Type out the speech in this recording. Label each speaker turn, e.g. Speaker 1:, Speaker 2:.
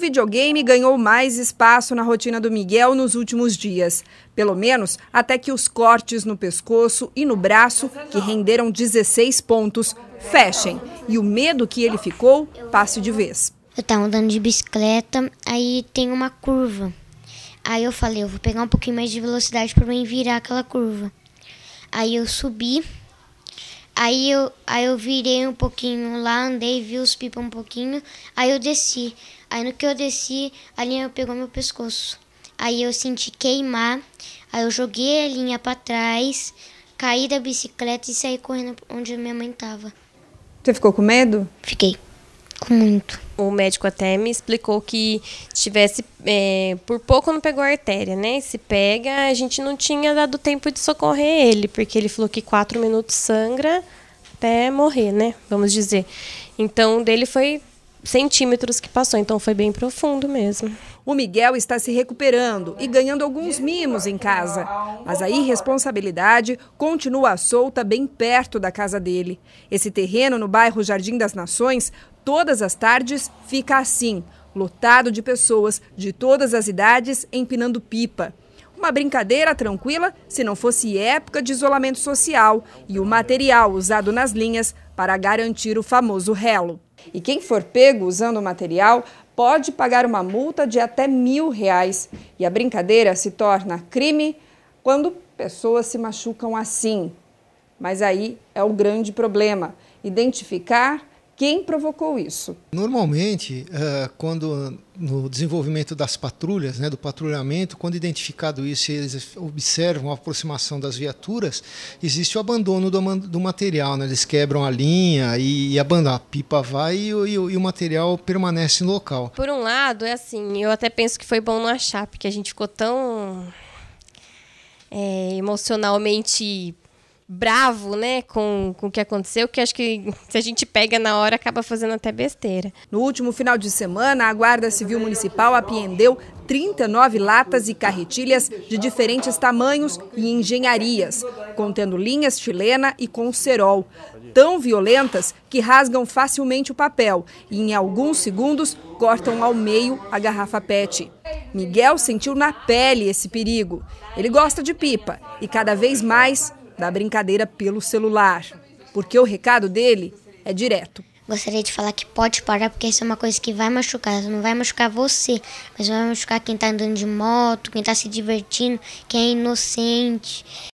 Speaker 1: videogame ganhou mais espaço na rotina do Miguel nos últimos dias. Pelo menos até que os cortes no pescoço e no braço, que renderam 16
Speaker 2: pontos, fechem. E o medo que ele ficou passe de vez. Eu estava andando de bicicleta, aí tem uma curva. Aí eu falei, eu vou pegar um pouquinho mais de velocidade para mim virar aquela curva. Aí eu subi Aí eu, aí eu virei um pouquinho lá, andei, vi os pipa um pouquinho, aí eu desci. Aí no que eu desci, a linha pegou meu pescoço. Aí eu senti queimar, aí eu joguei a linha para trás, caí da bicicleta e saí correndo onde minha mãe tava
Speaker 1: Você ficou com medo? Fiquei, com muito
Speaker 3: o médico até me explicou que tivesse é, por pouco não pegou a artéria, né? Se pega, a gente não tinha dado tempo de socorrer ele, porque ele falou que quatro minutos sangra até morrer, né? Vamos dizer. Então, dele foi centímetros que passou, então foi
Speaker 1: bem profundo mesmo. O Miguel está se recuperando e ganhando alguns mimos em casa, mas a irresponsabilidade continua solta bem perto da casa dele. Esse terreno no bairro Jardim das Nações, todas as tardes fica assim, lotado de pessoas de todas as idades empinando pipa. Uma brincadeira tranquila se não fosse época de isolamento social e o material usado nas linhas para garantir o famoso relo. E quem for pego usando o material pode pagar uma multa de até mil reais. E a brincadeira se torna crime quando pessoas se machucam assim. Mas aí é o grande problema: identificar quem provocou isso?
Speaker 4: Normalmente, eh, quando no desenvolvimento das patrulhas, né, do patrulhamento, quando identificado isso eles observam a aproximação das viaturas, existe o abandono do, material, né? eles quebram a linha e, abandonam. A pipa vai e, e, o material permanece no local.
Speaker 3: Por um lado, é assim, eu até penso que foi bom não achar, porque a gente ficou tão é, emocionalmente bravo, né, com, com o que aconteceu,
Speaker 1: que acho que se a gente pega na hora acaba fazendo até besteira. No último final de semana, a Guarda Civil Municipal apreendeu 39 latas e carretilhas de diferentes tamanhos e engenharias, contendo linhas chilena e com tão violentas que rasgam facilmente o papel e, em alguns segundos, cortam ao meio a garrafa PET. Miguel sentiu na pele esse perigo. Ele gosta de pipa e cada vez mais da brincadeira pelo celular, porque o recado
Speaker 2: dele é direto. Gostaria de falar que pode parar, porque isso é uma coisa que vai machucar. Não vai machucar você, mas vai machucar quem está andando de moto, quem está se divertindo, quem é inocente